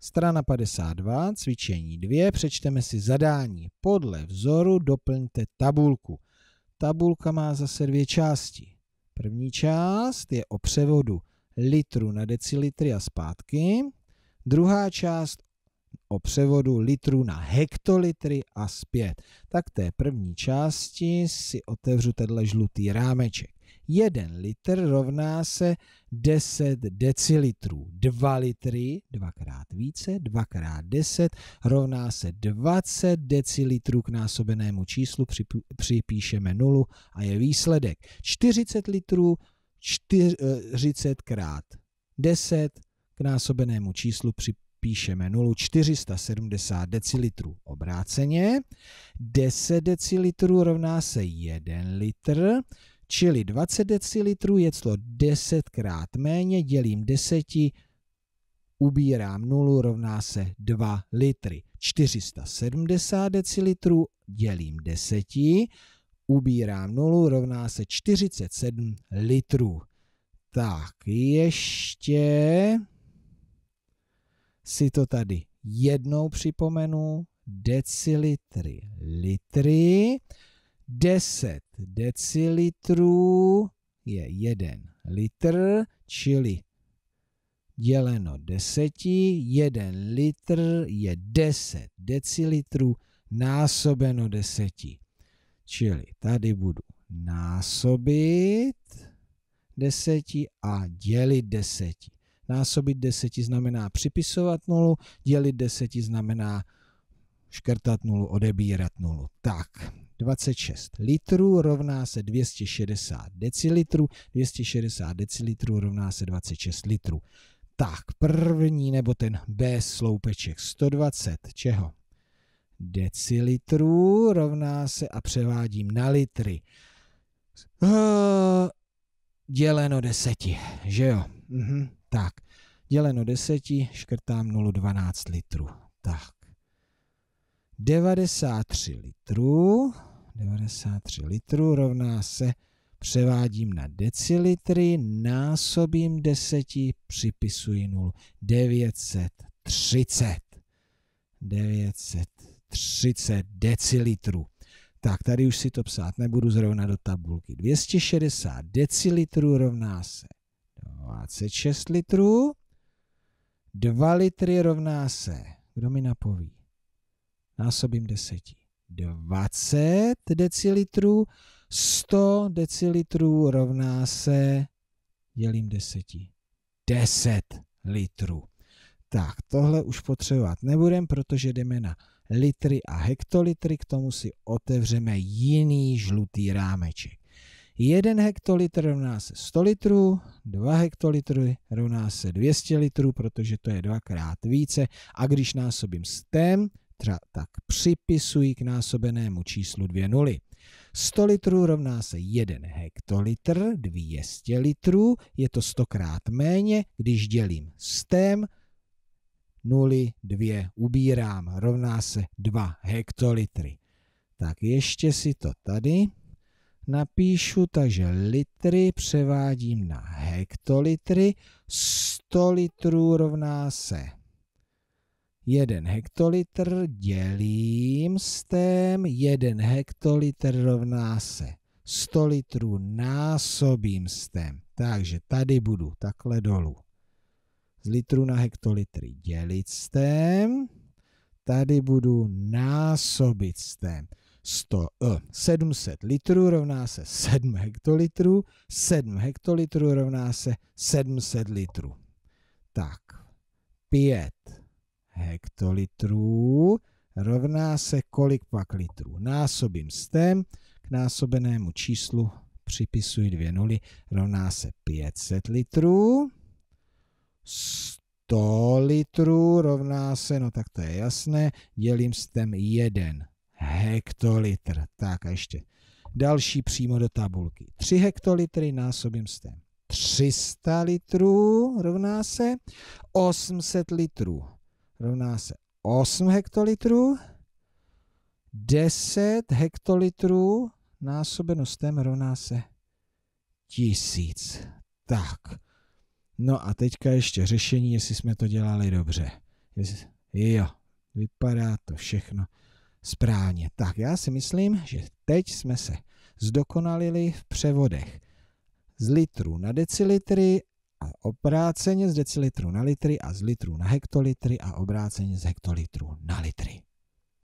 Strana 52, cvičení 2, přečteme si zadání. Podle vzoru doplňte tabulku. Tabulka má zase dvě části. První část je o převodu litru na decilitry a zpátky. Druhá část o převodu litru na hektolitry a zpět. Tak té první části si otevřu tenhle žlutý rámeček. 1 litr rovná se 10 decilitrů. 2 litry, dvakrát více, dvakrát 10 rovná se 20 decilitrů k násobenému číslu, připíšeme nulu a je výsledek 40 litrů 40 krát 10 k násobenému číslu připíšeme nulu 470 decilitrů. Obráceně 10 decilitrů rovná se 1 litr, Čili 20 decilitrů je clo 10 krát méně, dělím 10, ubírám 0, rovná se 2 litry. 470 decilitrů dělím 10, ubírám 0, rovná se 47 litrů. Tak, ještě si to tady jednou připomenu. Decilitry, litry. 10 decilitrů je 1 litr, čili děleno 10, 1 litr je 10 decilitrů násobeno 10. Čili tady budu násobit 10 a dělit 10. Násobit 10 znamená připisovat nulu, dělit 10 znamená škrtat nulu, odebírat nulu. Tak, 26 litrů rovná se 260 decilitrů, 260 decilitrů rovná se 26 litrů. Tak, první nebo ten B sloupeček 120 čeho? Decilitrů rovná se a převádím na litry. Děleno deseti, že jo? Mhm, tak, děleno deseti, škrtám 0,12 litrů. Tak, 93 litrů. 93 litrů rovná se, převádím na decilitry, násobím 10, připisuji 0. 930. 930 decilitrů. Tak tady už si to psát nebudu zrovna do tabulky. 260 decilitrů rovná se 26 litrů. 2 litry rovná se, kdo mi napoví? násobím 10. 20 decilitrů, 100 decilitrů rovná se, dělím 10. 10 litrů. Tak, tohle už potřebovat nebudem, protože jdeme na litry a hektolitry, k tomu si otevřeme jiný žlutý rámeček. 1 hektolitr rovná se 100 litrů, 2 hektolitry rovná se 200 litrů, protože to je dvakrát více. A když násobím stem, litra, tak připisují k násobenému číslu dvě nuly. 100 litrů rovná se 1 hektolitr, 200 litrů, je to 100 krát méně, když dělím stem, 0, 2, ubírám, rovná se 2 hektolitry. Tak ještě si to tady napíšu, takže litry převádím na hektolitry, 100 litrů rovná se 1 hektolitr dělím tém, 1 hektolitr rovná se 100 litrů násobím tém. Takže tady budu takhle dolů. Z litru na hektolitry dělit tém, tady budu násobit tém. 100, uh, 700 litrů rovná se 7 hektolitrů, 7 hektolitrů rovná se 700 litrů. Tak, 5 hektolitrů rovná se kolik pak litrů. Násobím stem, k násobenému číslu připisuji dvě nuly, rovná se 500 litrů. 100 litrů rovná se, no tak to je jasné, dělím stem 1 hektolitr. Tak a ještě další přímo do tabulky. 3 hektolitry násobím stem. 300 litrů rovná se 800 litrů rovná se 8 hektolitrů, 10 hektolitrů násobeno tém rovná se 1000. Tak, no a teďka ještě řešení, jestli jsme to dělali dobře. Jo, vypadá to všechno správně. Tak, já si myslím, že teď jsme se zdokonalili v převodech z litrů na decilitry a obráceně z decilitru na litry a z litrů na hektolitry a obráceně z hektolitru na litry.